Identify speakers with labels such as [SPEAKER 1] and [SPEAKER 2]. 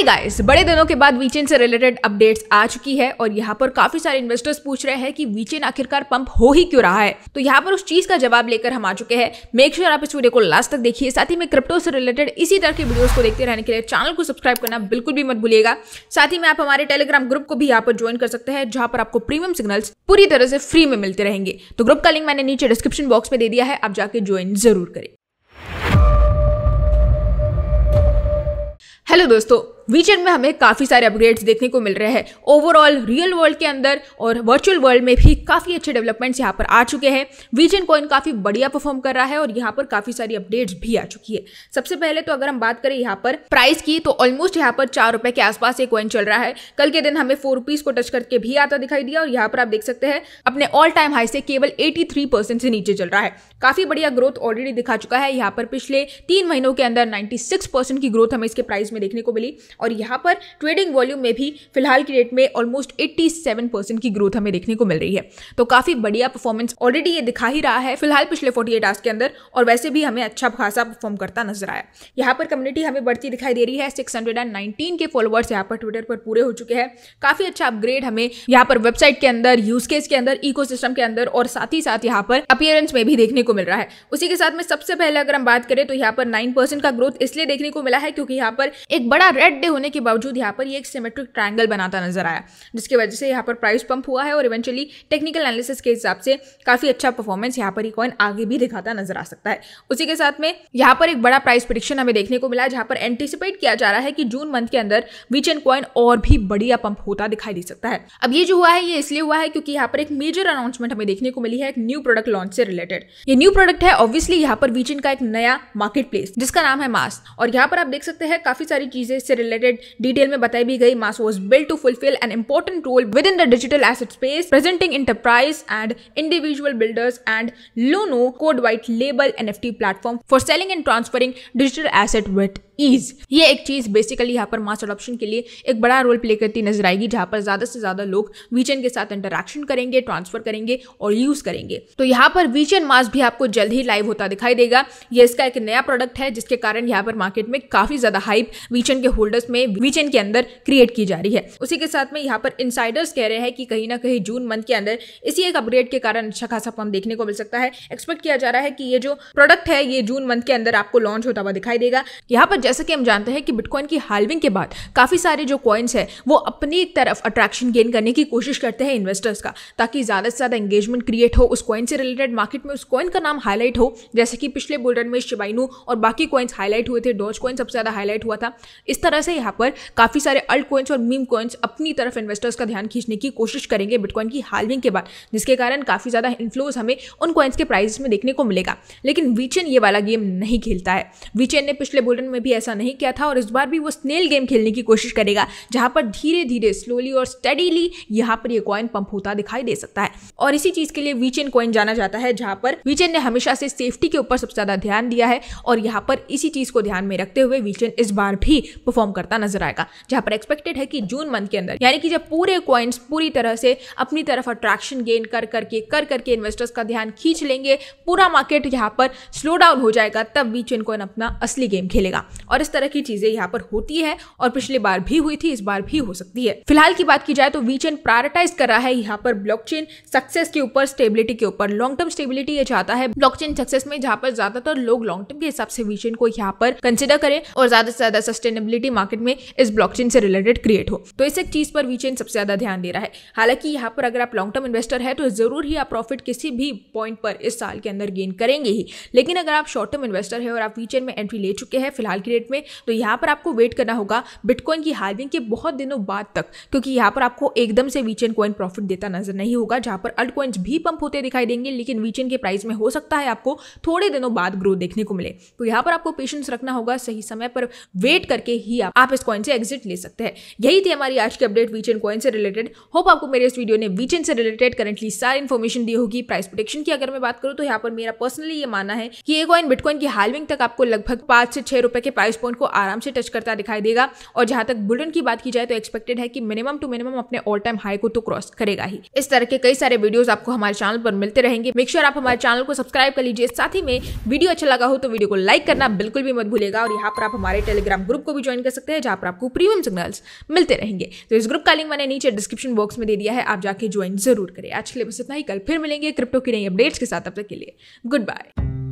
[SPEAKER 1] hi guys बड़े दिनों के बाद वीचेन से रिलेटेड अपडेट्स आ चुकी है और यहाँ पर काफी सारे इन्वेस्टर्स पूछ रहे हैं कि वीचेन आखिरकार पंप हो ही क्यों रहा है तो यहाँ पर उस चीज का जवाब लेकर हम आ चुके हैं मेक श्योर आप इस वीडियो को लास्ट तक देखिए साथ ही में क्रिप्टो से रिलेटेड इसी तरह के वीडियोज को देखते रहने के लिए चैनल को सब्सक्राइब करना बिल्कुल भी मत भूलिएगा साथ ही में आप हमारे टेलीग्राम ग्रुप को भी यहाँ पर ज्वाइन कर सकते हैं जहाँ पर आपको प्रीमियम सिग्नल्स पूरी तरह से फ्री में मिलते रहेंगे तो ग्रुप का लिंक मैंने नीचे डिस्क्रिप्शन बॉक्स में दे दिया है आप जाके ज्वाइन जरूर करें हेलो दोस्तों विजन में हमें काफ़ी सारे अपग्रेड्स देखने को मिल रहे हैं ओवरऑल रियल वर्ल्ड के अंदर और वर्चुअल वर्ल्ड में भी काफ़ी अच्छे डेवलपमेंट्स यहाँ पर आ चुके हैं विजन कॉइन काफ़ी बढ़िया परफॉर्म कर रहा है और यहाँ पर काफ़ी सारी अपडेट्स भी आ चुकी है सबसे पहले तो अगर हम बात करें यहाँ पर प्राइस की तो ऑलमोस्ट यहाँ पर चार रुपये के आसपास ये कॉइन चल रहा है कल के दिन हमें फोर रुपीज़ को टच करके भी आता दिखाई दिया और यहाँ पर आप देख सकते हैं अपने ऑल टाइम हाई से केवल एटी से नीचे चल रहा है काफ़ी बढ़िया ग्रोथ ऑलरेडी दिखा चुका है यहाँ पर पिछले तीन महीनों के अंदर नाइन्टी की ग्रोथ हमें इसके प्राइस में देखने को मिली और यहाँ पर ट्रेडिंग वॉल्यूम में भी फिलहाल की डेट में ऑलमोस्ट 87 परसेंट की ग्रोथ हमें देखने को मिल रही है तो काफ़ी बढ़िया परफॉर्मेंस ऑलरेडी ये दिखा ही रहा है फिलहाल पिछले 48 एट के अंदर और वैसे भी हमें अच्छा खासा परफॉर्म करता नजर आया यहाँ पर कम्युनिटी हमें बढ़ती दिखाई दे रही है नाइनटीन के फॉलोअर्स यहाँ पर ट्विटर पर पूरे हो चुके हैं काफ़ी अच्छा अपग्रेड हमें यहाँ पर वेबसाइट के अंदर यूज केस के अंदर इको के अंदर और साथ ही साथ यहाँ पर अपियरेंस में भी देखने को मिल रहा है उसी के साथ में सबसे पहले अगर हम बात करें तो यहाँ पर नाइन का ग्रोथ इसलिए देखने को मिला है क्योंकि यहाँ पर एक बड़ा रेड डे होने के बावजूद यहाँ पर ये एक सिमेट्रिक ट्रायंगल बनाता नजर आया जिसकी वजह से यहाँ पर प्राइस पंप हुआ है और इवेंचुअली टेक्निकल एनालिसिस के हिसाब से काफ़ी अच्छा परफॉर्मेंस यहाँ पर ये कॉइन आगे भी दिखाता नजर आ सकता है उसी के साथ में यहाँ पर एक बड़ा प्राइस प्रिडिक्शन हमें देखने को मिला जहाँ पर एंटिसिपेट किया जा रहा है कि जून मंथ के अंदर वीच एंड कॉइन और भी बढ़िया पंप होता दिखाई दे सकता है अब ये जो हुआ है ये इसलिए हुआ है क्योंकि यहाँ पर एक मेजर अनाउंसमेंट हमें देखने को मिली है एक न्यू प्रोडक्ट लॉन्च से रिलेटेड ये न्यू प्रोडक्ट है ऑब्वियसली यहाँ पर वीचेन का एक नया मार्केट प्लेस जिसका नाम है मास और यहाँ पर आप देख सकते हैं काफी सारी चीजें इससे रिलेटेड डिटेल में बताई भी गई mass was build to fulfill an important role within the digital asset space presenting enterprise and individual builders and low no code white label N F T platform for selling and transferring digital asset with ease ये एक चीज basically यहाँ पर मास adoption के लिए एक बड़ा role play करती नजर आएगी जहाँ पर ज्यादा से ज्यादा लोग वीचेन के साथ इंटरेक्शन करेंगे ट्रांसफर करेंगे और यूज करेंगे तो यहाँ पर वीचेन मास भी आपको जल्द ही लाइव होता दिखाई देगा ये इसका एक नया प्रोडक्ट है जिसके कारण यहाँ पर मार्केट में काफी ज्यादा हाइप वीचेन के होल्डर्स में वीचेन के अंदर क्रिएट की जा रही है उसी के साथ में यहाँ पर इंसाइडर्स कह रहे हैं कि कहीं ना कहीं जून मंथ के अंदर इसी एक अपग्रेड के कारण अच्छा खासा फॉर्म देखने को मिल सकता है एक्सपेक्ट किया जा रहा है कि ये जो प्रोडक्ट है ये जून मंथ के अंदर आपको लॉन्च होता हुआ दिखाई देगा यहाँ पर जैसा कि हम जानते हैं कि बिटकॉइन की हालविंग के बाद काफ़ी सारे जो कॉइन्स हैं वो अपनी तरफ अट्रैक्शन गेन करने की कोशिश करते हैं इन्वेस्टर्स का ताकि ज़्यादा से ज़्यादा एंगेजमेंट क्रिएट हो उस कॉइन से रिलेटेड मार्केट में उस कॉइन का नाम हाईलाइट हो जैसे कि पिछले बुलेटिन में शिबाइनू और बाकी कॉइन्स हाईलाइट हुए थे डॉज कॉइन सबसे ज़्यादा हाईलाइट हुआ था इस तरह से यहाँ पर काफ़ी सारे अल्ट कॉइन्स और मीम कॉइन्स अपनी तरफ इन्वेस्टर्स का ध्यान खींचने की कोशिश करेंगे बिटकॉइन की हालविंग के बाद जिसके कारण काफ़ी ज़्यादा इन्फ्लोज हमें उन कॉइन्स के प्राइस में देखने को मिलेगा लेकिन वीचेन ये वाला गेम नहीं खेलता है वीचेन ने पिछले बुलेटिन में भी ऐसा नहीं किया था और इस बार भी वो स्नेल गेम खेलने की कोशिश करेगा जहां पर धीरे धीरे स्लोली और स्टडीली यहाँ पर ये कॉइन पंप होता दिखाई दे सकता है और इसी चीज के लिए वीचेन कॉइन जाना जाता है जहां पर वीचेन ने हमेशा से सेफ्टी के ऊपर सबसे ज्यादा ध्यान दिया है और यहाँ पर इसी चीज को ध्यान में रखते हुए वीचेन इस बार भी परफॉर्म करता नजर आएगा जहां पर एक्सपेक्टेड है कि जून मंथ के अंदर यानी कि जब पूरे कॉइन्स पूरी तरह से अपनी तरफ अट्रैक्शन गेन कर करके कर करके इन्वेस्टर्स का ध्यान खींच लेंगे पूरा मार्केट यहाँ पर स्लो डाउन हो जाएगा तब वीचेन कॉइन अपना असली गेम खेलेगा और इस तरह की चीजें यहाँ पर होती है और पिछले बार भी हुई थी इस बार भी हो सकती है फिलहाल की बात की जाए तो वीचेन प्रायोरिटाइज कर रहा है यहाँ पर ब्लॉकचेन सक्सेस के ऊपर स्टेबिलिटी के ऊपर लॉन्ग टर्म स्टेबिलिटी ये चाहता है ब्लॉकचेन सक्सेस में जहाँ पर ज्यादातर लोग लॉन्ग टर्म के हिसाब से वीचेन को यहाँ पर कंसिडर करें और ज्यादा से ज्यादा सस्टेनेबिलिटी मार्केट में इस ब्लॉकचेन से रिलेटेड क्रिएट हो तो इस एक चीज पर वीचेन सबसे ज्यादा ध्यान दे रहा है हालांकि यहाँ पर अगर आप लॉन्ग टर्म इन्वेस्टर है तो जरूर ही आप प्रॉफिट किसी भी पॉइंट पर इस साल के अंदर गेन करेंगे ही लेकिन अगर आप शॉर्ट टर्म इन्वेस्टर है और आप वीचेन में एंट्री ले चुके हैं फिलहाल के लिए रेट में तो यहाँ पर आपको वेट करना होगा बिटकॉइन की हार्विंग के बहुत दिनों बाद तक क्योंकि यहाँ पर आपको एकदम से वीचेन कॉइन प्रॉफिट देता नजर नहीं होगा जहाँ पर अल्ट कॉइन्स भी पंप होते दिखाई देंगे लेकिन वीचेन के प्राइस में हो सकता है आपको थोड़े दिनों बाद ग्रोथ देखने को मिले तो यहाँ पर आपको पेशेंस रखना होगा सही समय पर वेट करके ही आप, इस कॉइन से एग्जिट ले सकते हैं यही थी हमारी आज की अपडेट वीचेन कॉइन से रिलेटेड होप आपको मेरे इस वीडियो ने वीचेन से रिलेटेड करेंटली सारी इन्फॉर्मेशन दी होगी प्राइस प्रोटेक्शन की अगर मैं बात करूँ तो यहाँ पर मेरा पर्सनली ये मानना है कि ये कॉइन बिटकॉइन की हालविंग तक आपको लगभग पांच से छह रुपए के प्राइस प्राइस पॉइंट को आराम से टच करता दिखाई देगा और जहां तक बुलन की बात की जाए तो एक्सपेक्टेड है कि मिनिमम टू मिनिमम अपने ऑल टाइम हाई को तो क्रॉस करेगा ही इस तरह के कई सारे वीडियोस आपको हमारे चैनल पर मिलते रहेंगे मेक श्योर आप हमारे चैनल को सब्सक्राइब कर लीजिए साथ ही में वीडियो अच्छा लगा हो तो वीडियो को लाइक करना बिल्कुल भी मत भूलेगा और यहाँ पर आप हमारे टेलीग्राम ग्रुप को भी ज्वाइन कर सकते हैं जहां पर आपको प्रीमियम सिग्नल्स मिलते रहेंगे तो इस ग्रुप का लिंक मैंने नीचे डिस्क्रिप्शन बॉक्स में दे दिया है आप जाके ज्वाइन जरूर करें आज के लिए बस इतना ही कल फिर मिलेंगे क्रिप्टो की नई अपडेट्स के साथ अब तक के लिए गुड बाय